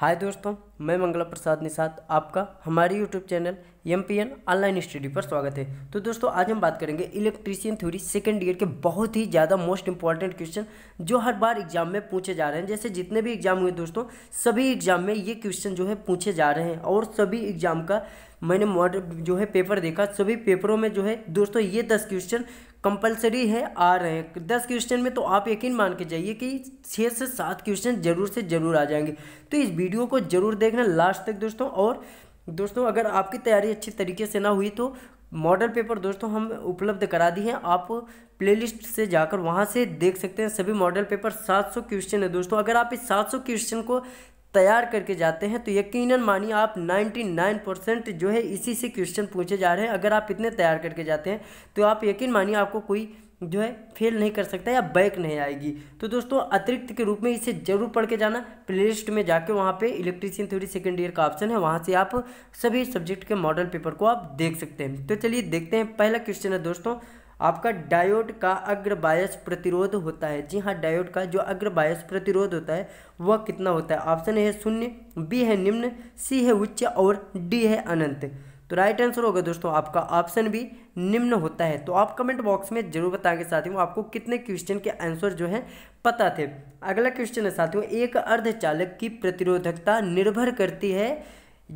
हाय दोस्तों मैं मंगला प्रसाद निषाद आपका हमारे YouTube channel M P N online study पर स्वागत है तो दोस्तों आज हम बात करेंगे इलेक्ट्रीशियन थ्योरी सेकेंड ईयर के बहुत ही ज़्यादा मोस्ट इंपॉर्टेंट क्वेश्चन जो हर बार एग्जाम में पूछे जा रहे हैं जैसे जितने भी एग्जाम हुए दोस्तों सभी एग्जाम में ये क्वेश्चन जो है पूछे जा रहे हैं और सभी एग्जाम का मैंने मॉडल जो है पेपर देखा सभी पेपरों में जो है दोस्तों ये दस क्वेश्चन कंपलसरी है आ रहे हैं दस क्वेश्चन में तो आप यकीन मान के जाइए कि छः से सात क्वेश्चन जरूर से जरूर आ जाएंगे तो इस वीडियो को जरूर देखना लास्ट तक दोस्तों और दोस्तों अगर आपकी तैयारी अच्छी तरीके से ना हुई तो मॉडल पेपर दोस्तों हम उपलब्ध करा दिए हैं आप प्लेलिस्ट से जाकर वहाँ से देख सकते हैं सभी मॉडल पेपर 700 क्वेश्चन है दोस्तों अगर आप इस 700 क्वेश्चन को तैयार करके जाते हैं तो यकीनन मानिए आप 99 परसेंट जो है इसी से क्वेश्चन पूछे जा रहे हैं अगर आप इतने तैयार करके जाते हैं तो आप यकीन मानिए आपको कोई जो है फेल नहीं कर सकता या बैक नहीं आएगी तो दोस्तों अतिरिक्त के रूप में इसे जरूर पढ़ के जाना प्लेलिस्ट में जाके वहाँ पे इलेक्ट्रीशियन थ्योरी सेकेंड ईयर का ऑप्शन है वहाँ से आप सभी सब्जेक्ट के मॉडल पेपर को आप देख सकते हैं तो चलिए देखते हैं पहला क्वेश्चन है दोस्तों आपका डायोड का अग्र बायस प्रतिरोध होता है जी हाँ डायोड का जो अग्र बायस प्रतिरोध होता है वह कितना होता है ऑप्शन है शून्य बी है निम्न सी है उच्च और डी है अनंत तो राइट आंसर होगा दोस्तों आपका ऑप्शन भी निम्न होता है तो आप कमेंट बॉक्स में जरूर बता के साथियों आपको कितने क्वेश्चन के आंसर जो है पता थे अगला क्वेश्चन है साथियों एक अर्धचालक की प्रतिरोधकता निर्भर करती है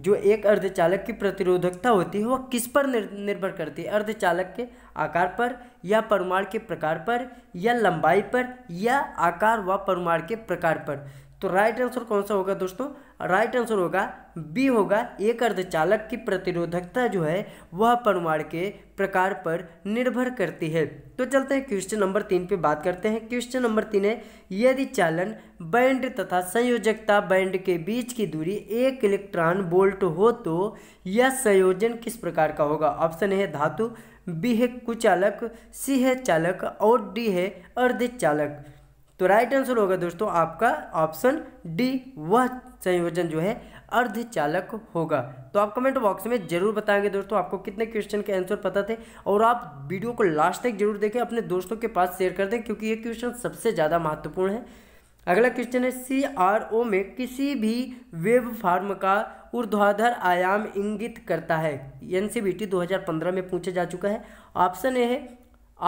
जो एक अर्धचालक की प्रतिरोधकता होती है वह किस पर निर्भर करती है अर्धचालक के आकार पर या परमाणु के प्रकार पर या लंबाई पर या आकार व परमाणु के प्रकार पर तो राइट आंसर कौन सा होगा दोस्तों राइट आंसर होगा बी होगा एक अर्धचालक की प्रतिरोधकता जो है वह परमाणु के प्रकार पर निर्भर करती है तो चलते हैं क्वेश्चन नंबर तीन पे बात करते हैं क्वेश्चन नंबर तीन है यदि चालन बैंड तथा संयोजकता बैंड के बीच की दूरी एक इलेक्ट्रॉन बोल्ट हो तो यह संयोजन किस प्रकार का होगा ऑप्शन है धातु बी है कुचालक सी है चालक और डी है अर्धचालक तो राइट आंसर होगा दोस्तों आपका ऑप्शन डी वह संयोजन जो है अर्धचालक होगा तो आप कमेंट बॉक्स में जरूर बताएंगे दोस्तों आपको कितने क्वेश्चन के आंसर पता थे और आप वीडियो को लास्ट तक जरूर देखें अपने दोस्तों के पास शेयर कर दें क्योंकि ये क्वेश्चन सबसे ज़्यादा महत्वपूर्ण है अगला क्वेश्चन है सी आर ओ में किसी भी वेब फार्म का ऊर्ध्वाधर आयाम इंगित करता है एन सी बी टी दो हज़ार पंद्रह में पूछा जा चुका है ऑप्शन ए है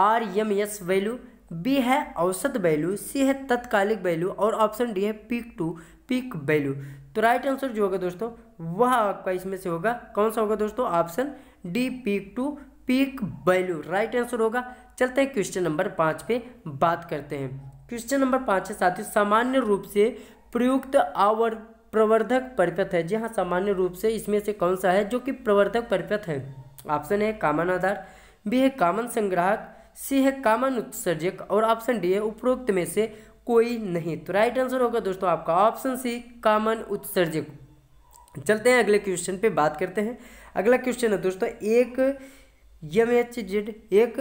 R M S value B है औसत वैल्यू सी है तत्कालिक वैल्यू और ऑप्शन डी है पीक टू पीक वैल्यू तो राइट आंसर जो होगा दोस्तों वह आपका इसमें से होगा कौन सा होगा दोस्तों option D peak to peak value right answer होगा चलते हैं क्वेश्चन नंबर पाँच पे बात करते हैं क्वेश्चन नंबर पाँच है साथियों सामान्य रूप से प्रयुक्त आवर प्रवर्धक परिपथ है जी हाँ सामान्य रूप से इसमें से कौन सा है जो कि प्रवर्धक परिपथ है ऑप्शन है कामन आधार बी है कामन संग्राहक सी है कामन उत्सर्जक और ऑप्शन डी है उपरोक्त में से कोई नहीं तो राइट आंसर होगा दोस्तों आपका ऑप्शन सी कामन उत्सर्जक चलते हैं अगले क्वेश्चन पे बात करते हैं अगला क्वेश्चन है दोस्तों एक यम एच जेड एक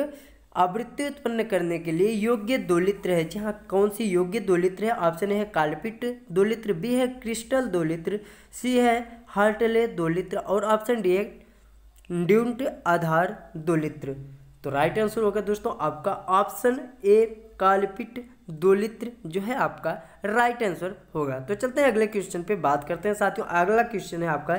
आवृत्ति उत्पन्न करने के लिए योग्य दोलित्र है जी हाँ कौन सी योग्य दोलित्र है ऑप्शन है कालपिट दोलित्र बी है क्रिस्टल दोलित्र सी है हार्टले दोलित्र और ऑप्शन डी है ड्यूंट आधार दोलित्र तो राइट आंसर होगा दोस्तों आपका ऑप्शन ए कालपिट दोलित्र जो है आपका राइट आंसर होगा तो चलते हैं अगले क्वेश्चन पे बात करते हैं साथियों अगला क्वेश्चन है आपका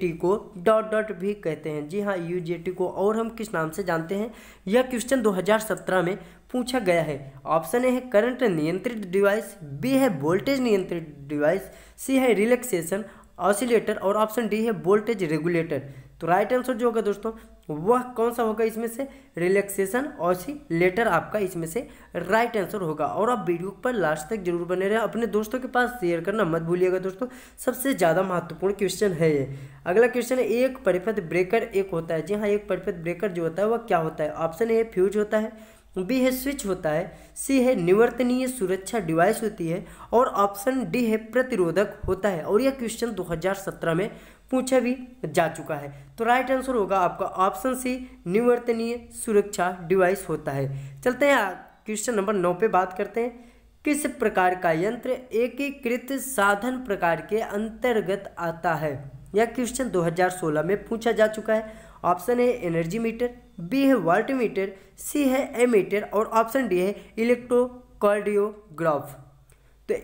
टी को डॉट डॉट भी कहते हैं जी हाँ टी को और हम किस नाम से जानते हैं यह क्वेश्चन 2017 में पूछा गया है ऑप्शन ए है करंट नियंत्रित डिवाइस बी है वोल्टेज नियंत्रित डिवाइस सी है रिलैक्सेशन ऑसिलेटर और ऑप्शन डी है वोल्टेज रेगुलेटर तो राइट आंसर जो होगा दोस्तों वह कौन सा होगा इसमें से रिलैक्सेशन लेटर आपका इसमें से राइट आंसर होगा और आप वीडियो पर लास्ट तक जरूर बने रहे अपने दोस्तों के पास शेयर करना मत भूलिएगा दोस्तों सबसे ज़्यादा महत्वपूर्ण क्वेश्चन है ये अगला क्वेश्चन है एक परिपथ ब्रेकर एक होता है जी हाँ एक परिपथ ब्रेकर जो होता है वह क्या होता है ऑप्शन ए फ्यूज होता है बी है स्विच होता है सी है निवर्तनीय सुरक्षा डिवाइस होती है और ऑप्शन डी है प्रतिरोधक होता है और यह क्वेश्चन 2017 में पूछा भी जा चुका है तो राइट आंसर होगा आपका ऑप्शन सी निवर्तनीय सुरक्षा डिवाइस होता है चलते हैं क्वेश्चन नंबर नौ पे बात करते हैं किस प्रकार का यंत्र एकीकृत साधन प्रकार के अंतर्गत आता है यह क्वेश्चन 2016 में पूछा जा चुका है option A energy meter B है वाल्ट मीटर सी है ए मीटर और ऑप्शन डी है इलेक्ट्रोकार्डियोग्राफ तो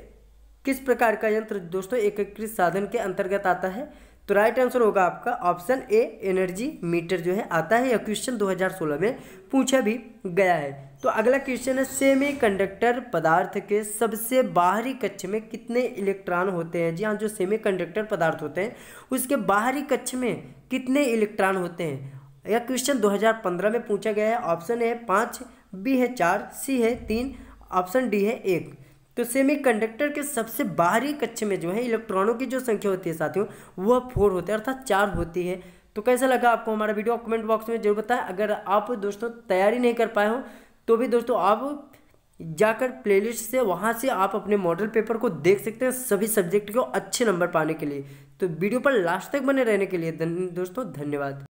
किस प्रकार का यंत्र दोस्तों एकीकृत साधन के अंतर्गत आता है तो राइट आंसर होगा आपका ऑप्शन ए एनर्जी मीटर जो है आता है यह क्वेश्चन 2016 में पूछा भी गया है तो अगला क्वेश्चन है सेमी कंडक्टर पदार्थ के सबसे बाहरी कक्ष में कितने इलेक्ट्रॉन होते हैं जी हाँ जो सेमी कंडक्टर पदार्थ होते हैं उसके बाहरी कक्ष में कितने इलेक्ट्रॉन होते हैं यह क्वेश्चन 2015 में पूछा गया है ऑप्शन है पाँच बी है चार सी है तीन ऑप्शन डी है एक तो सेमीकंडक्टर के सबसे बाहरी कक्षे में जो है इलेक्ट्रॉनों की जो संख्या होती है साथियों वह फोर होती है अर्थात चार होती है तो कैसा लगा आपको हमारा वीडियो कमेंट बॉक्स में जरूर बताएं अगर आप दोस्तों तैयारी नहीं कर पाए हो तो भी दोस्तों आप जाकर प्लेलिस्ट से वहाँ से आप अपने मॉडल पेपर को देख सकते हैं सभी सब्जेक्ट को अच्छे नंबर पाने के लिए तो वीडियो पर लास्ट तक बने रहने के लिए दोस्तों धन्यवाद